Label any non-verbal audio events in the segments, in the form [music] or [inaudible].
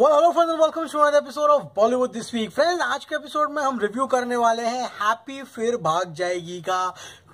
hello friends welcome to another episode of Bollywood this week friends आज के में हम रिव्यू करने वाले हैं हैप्पी फिर भाग जाएगी का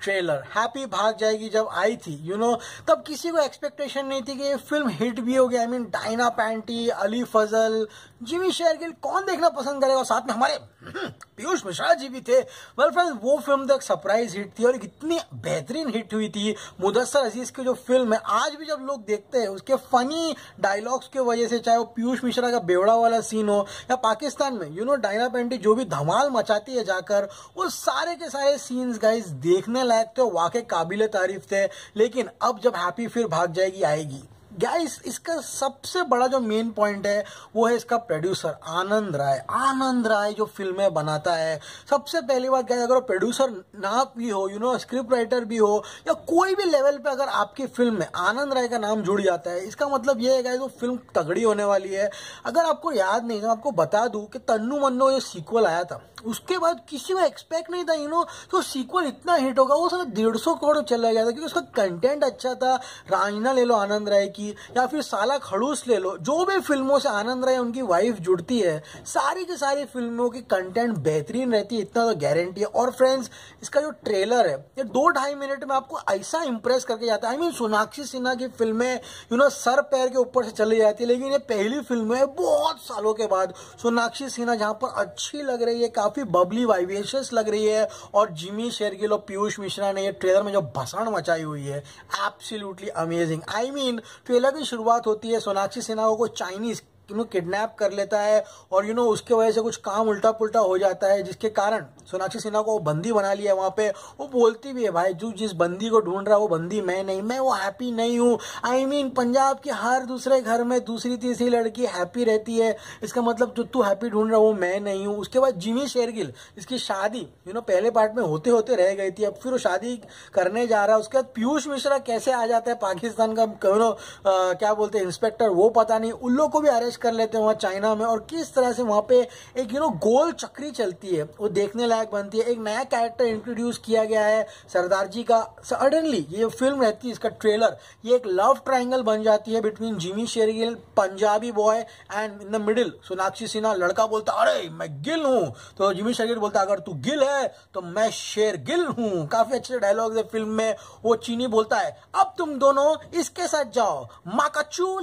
ट्रेलर हैप्पी भाग जाएगी जब आई थी यू you नो know, तब किसी को एक्सपेक्टेशन नहीं थी कि ये फिल्म हिट भी होगी आई मीन डाइना पैंटी अली फजल जिमी शेरगिल कौन देखना पसंद करेगा और साथ में हमारे हम्म, पीयूष मिश्रा जी भी थे वेल फ्रेंड्स वो फिल्म तो एक सरप्राइज हिट थी और इतनी बेहतरीन हिट हुई थी मुदस्सर अजीज की जो फिल्म है आज भी जब लोग देखते हैं उसके फनी डायलॉग्स की वजह से चाहे वो पीयूष मिश्रा का बेवड़ा वाला सीन हो या पाकिस्तान में यू नो डायना डाइना पैंटी जो भी धमाल मचाती है जाकर वो सारे के सारे सीन्स गाइज देखने लायक थे तो वाकई काबिल तारीफ थे लेकिन अब जब हैप्पी फिर भाग जाएगी आएगी गाइस इसका सबसे बड़ा जो मेन पॉइंट है वो है इसका प्रोड्यूसर आनंद राय आनंद राय जो फिल्में बनाता है सबसे पहली बात है अगर प्रोड्यूसर ना भी हो यू नो स्क्रिप्ट राइटर भी हो या कोई भी लेवल पे अगर आपकी फिल्म में आनंद राय का नाम जुड़ जाता है इसका मतलब ये है गाइस वो फिल्म तगड़ी होने वाली है अगर आपको याद नहीं तो आपको बता दूं कि तन्नू मन्नो ये सीक्वल आया था उसके बाद किसी को एक्सपेक्ट नहीं था यू नो तो सीक्वल इतना हिट होगा वो सर डेढ़ सौ करोड़ चला गया था क्योंकि उसका कंटेंट अच्छा था राजना ले लो आनंद राय की की या फिर साला खड़ूस ले लो जो भी फिल्मों से आनंद रहे उनकी वाइफ जुड़ती है सारी की सारी फिल्मों की कंटेंट बेहतरीन रहती है इतना तो गारंटी है और फ्रेंड्स इसका जो ट्रेलर है ये दो ढाई मिनट में आपको ऐसा इंप्रेस करके जाता है आई मीन सोनाक्षी सिन्हा की फिल्में यू नो सर पैर के ऊपर से चली जाती है लेकिन ये पहली फिल्म है बहुत सालों के बाद सोनाक्षी सिन्हा जहाँ पर अच्छी लग रही है काफी बबली वाइवेशियस लग रही है और जिमी शेरगिल और पीयूष मिश्रा ने ये ट्रेलर में जो भसाण मचाई हुई है एब्सोल्युटली अमेजिंग आई मीन टू पहले की शुरुआत होती है सोनाक्षी सिन्हा को चाइनीज यू नो किडनैप कर लेता है और यू नो उसके वजह से कुछ काम उल्टा पुल्टा हो जाता है जिसके कारण सोनाक्षी सिन्हा को वो बंदी बना लिया है वहाँ पे वो बोलती भी है भाई जो जिस बंदी को ढूंढ रहा है वो बंदी मैं नहीं मैं वो हैप्पी नहीं हूँ आई मीन पंजाब के हर दूसरे घर में दूसरी तीसरी लड़की हैप्पी रहती है इसका मतलब जो तू हैप्पी ढूंढ रहा है वो मैं नहीं हूँ उसके बाद जिमी शेरगिल इसकी शादी यू नो पहले पार्ट में होते होते रह गई थी अब फिर वो शादी करने जा रहा है उसके बाद पीयूष मिश्रा कैसे आ जाता है पाकिस्तान का क्या बोलते हैं इंस्पेक्टर वो पता नहीं उन लोग को भी अरेस्ट प्रवेश कर लेते हैं वहाँ चाइना में और किस तरह से वहाँ पे एक यू नो गोल चक्री चलती है वो देखने लायक बनती है एक नया कैरेक्टर इंट्रोड्यूस किया गया है सरदार जी का सडनली ये फिल्म रहती है इसका ट्रेलर ये एक लव ट्राइंगल बन जाती है between Jimmy Shergill Punjabi boy and in the middle Sonakshi Sinha लड़का बोलता अरे मैं गिल हूँ तो जिमी शेरगिल बोलता अगर तू गिल है तो मैं शेर गिल हूँ काफी अच्छे डायलॉग है फिल्म में वो चीनी बोलता है अब तुम दोनों इसके साथ जाओ माँ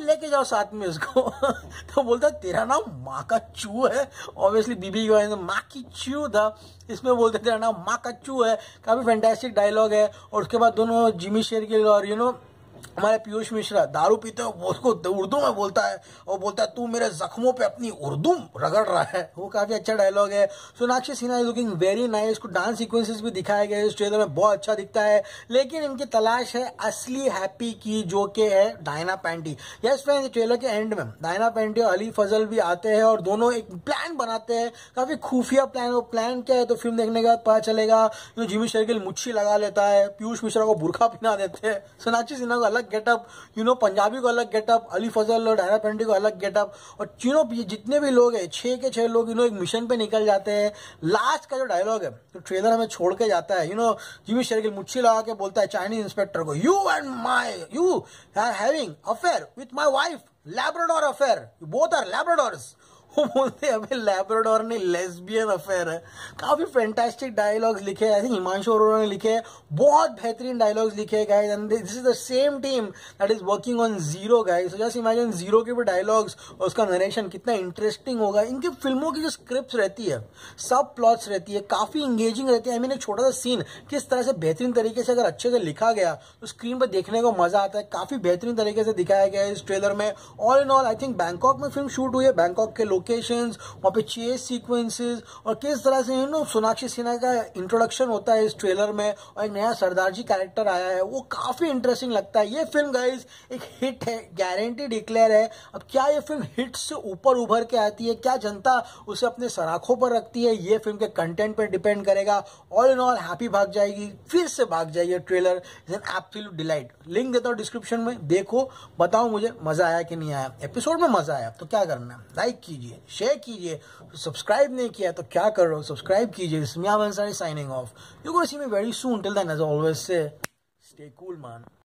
लेके जाओ साथ में इसको [laughs] तो बोलता तेरा नाम माँ का चू है ऑब्वियसली बीबी का माँ की चू था इसमें बोलते तेरा नाम माँ का चू है काफ़ी फैंटेस्टिक डायलॉग है और उसके बाद दोनों जिमी शेर के और यू नो हमारे पीयूष मिश्रा दारू पीते हो उसको उर्दू में बोलता है और बोलता है तू मेरे जख्मों पे अपनी उर्दू रगड़ रहा है वो काफी अच्छा डायलॉग है Sonakshi Sinha is looking very nice को डांस सीक्वेंसेस भी दिखाए गए इस ट्रेलर में बहुत अच्छा दिखता है लेकिन इनकी तलाश है असली हैप्पी की जो के है Diana Penty yes friend trailer के एंड में डायना पैंटी और अली फजल भी आते हैं और दोनों एक प्लान बनाते हैं काफी खुफिया प्लान वो प्लान क्या है तो फिल्म देखने के बाद पता चलेगा जिमी शेरगिल मुच्छी लगा लेता है पीयूष मिश्रा को बुरखा पहना देते हैं सोनाक्षी सिन्हा को अलग गेटअप यू नो पंजाबी को अलग गेटअप अली फजल और डायरा पेंडी को अलग गेटअप और चीनों जितने भी लोग हैं छः के छः लोग यू नो एक मिशन पे निकल जाते हैं लास्ट का जो डायलॉग है तो ट्रेलर हमें छोड़ के जाता है यू नो जिमी शेरगिल मुच्छी लगा के बोलता है चाइनीज इंस्पेक्टर को you and my you are having affair with my wife labrador affair both are labradors वो बोलते हैं अबे लेब्राडोर ने लेस्बियन अफेयर है काफी फैंटास्टिक डायलॉग्स लिखे हैं आई हिमांशु अरोड़ा ने लिखे हैं बहुत बेहतरीन डायलॉग्स लिखे हैं guys and this is the same team that is working on Zero guys so just imagine Zero के भी डायलॉग्स और उसका नरेशन कितना इंटरेस्टिंग होगा इनकी फिल्मों की जो स्क्रिप्ट रहती है सब प्लॉट्स रहती है काफी इंगेजिंग रहती है आई मीन एक छोटा सा सीन किस तरह से बेहतरीन तरीके से अगर अच्छे से लिखा गया तो स्क्रीन पर देखने को मजा आता है काफी बेहतरीन तरीके से दिखाया गया है इस ट्रेलर में all in all I think Bangkok में फिल्म शूट हुई है बैंकॉक के लोग लोकेशंस वहाँ पे चेस सीक्वेंसेस और किस तरह से यू नो सोनाक्षी सिन्हा का इंट्रोडक्शन होता है इस ट्रेलर में और एक नया सरदार जी कैरेक्टर आया है वो काफ़ी इंटरेस्टिंग लगता है ये फिल्म गाइज एक हिट है गारंटी डिक्लेयर है अब क्या ये फिल्म हिट से ऊपर उभर के आती है क्या जनता उसे अपने सराखों पर रखती है ये फिल्म के कंटेंट पर डिपेंड करेगा ऑल इन ऑल हैप्पी भाग जाएगी फिर से भाग जाएगी trailer is an absolute delight link देता हूँ डिस्क्रिप्शन में देखो बताओ मुझे मज़ा आया कि नहीं आया एपिसोड में मज़ा आया तो क्या करना लाइक कीजिए कीजिए शेयर कीजिए सब्सक्राइब नहीं किया तो क्या कर रहे हो सब्सक्राइब कीजिए इसमें आप signing off you go see me very soon till then as always say stay cool मान